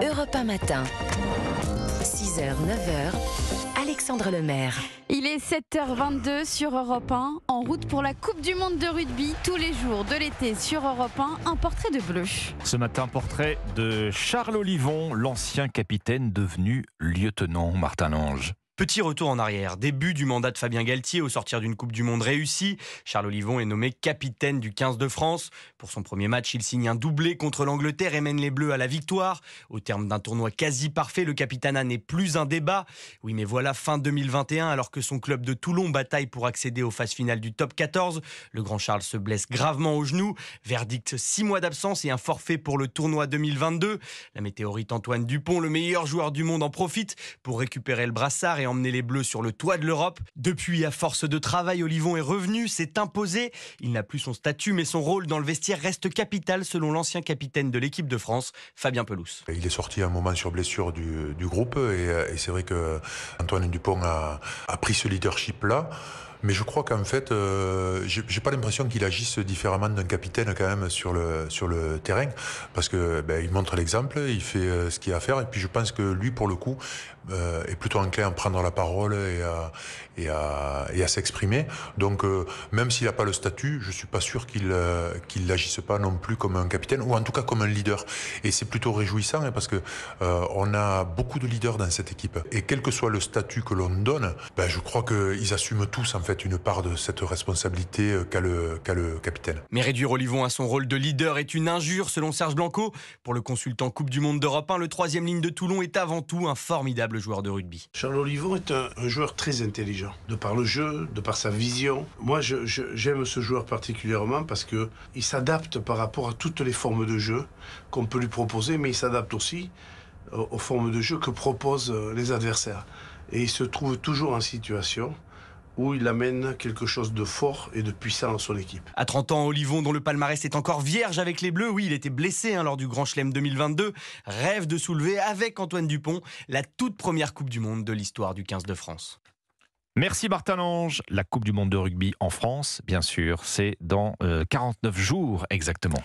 Europe 1 matin. 6h, 9h, Alexandre Lemaire. Il est 7h22 sur Europe 1, en route pour la Coupe du Monde de rugby, tous les jours de l'été sur Europe 1, un portrait de bleu. Ce matin, portrait de Charles Olivon, l'ancien capitaine devenu lieutenant Martin Lange. Petit retour en arrière, début du mandat de Fabien Galtier au sortir d'une Coupe du Monde réussie. Charles Olivon est nommé capitaine du 15 de France. Pour son premier match, il signe un doublé contre l'Angleterre et mène les Bleus à la victoire. Au terme d'un tournoi quasi parfait, le capitana n'est plus un débat. Oui, mais voilà fin 2021, alors que son club de Toulon bataille pour accéder aux phases finales du top 14. Le grand Charles se blesse gravement au genou. Verdict 6 mois d'absence et un forfait pour le tournoi 2022. La météorite Antoine Dupont, le meilleur joueur du monde, en profite pour récupérer le brassard et Emmener les Bleus sur le toit de l'Europe. Depuis, à force de travail, Olivon est revenu, s'est imposé. Il n'a plus son statut, mais son rôle dans le vestiaire reste capital, selon l'ancien capitaine de l'équipe de France, Fabien Pelouse. Il est sorti un moment sur blessure du, groupe, euh, et, c'est vrai que Antoine Dupont a pris ce leadership-là. Mais je crois qu'en fait, euh, j'ai pas l'impression qu'il agisse différemment d'un capitaine quand même sur le sur le terrain, parce que ben, il montre l'exemple, il fait euh, ce qu'il a à faire, et puis je pense que lui, pour le coup, euh, est plutôt enclin à prendre la parole et à et à, et à s'exprimer. Donc euh, même s'il n'a pas le statut, je suis pas sûr qu'il qu'il n'agisse pas non plus comme un capitaine ou en tout cas comme un leader. Et c'est plutôt réjouissant hein, parce que on a beaucoup de leaders dans cette équipe et quel que soit le statut que l'on donne, ben, je crois qu'ils assument tous en fait fait une part de cette responsabilité euh, qu'a le, capitaine. Mais réduire Olivon à son rôle de leader est une injure selon Serge Blanco. Pour le consultant Coupe du Monde d'Europe 1, le troisième ligne de Toulon est avant tout un formidable joueur de rugby. Charles Olivon est un, un joueur très intelligent, de par le jeu, de par sa vision. Moi, j'aime ce joueur particulièrement parce qu'il s'adapte par rapport à toutes les formes de jeu qu'on peut lui proposer, mais il s'adapte aussi euh, aux formes de jeu que proposent euh, les adversaires. Et il se trouve toujours en situation où il amène quelque chose de fort et de puissant dans son équipe. À 30 ans, Olivon, dont le palmarès est encore vierge avec les Bleus, oui, il était blessé hein, lors du Grand Chelem 2022, rêve de soulever avec Antoine Dupont la toute première Coupe du Monde de l'histoire du 15 de France. Merci Martin Lange. La Coupe du Monde de rugby en France, bien sûr, c'est dans 49 euh, jours exactement.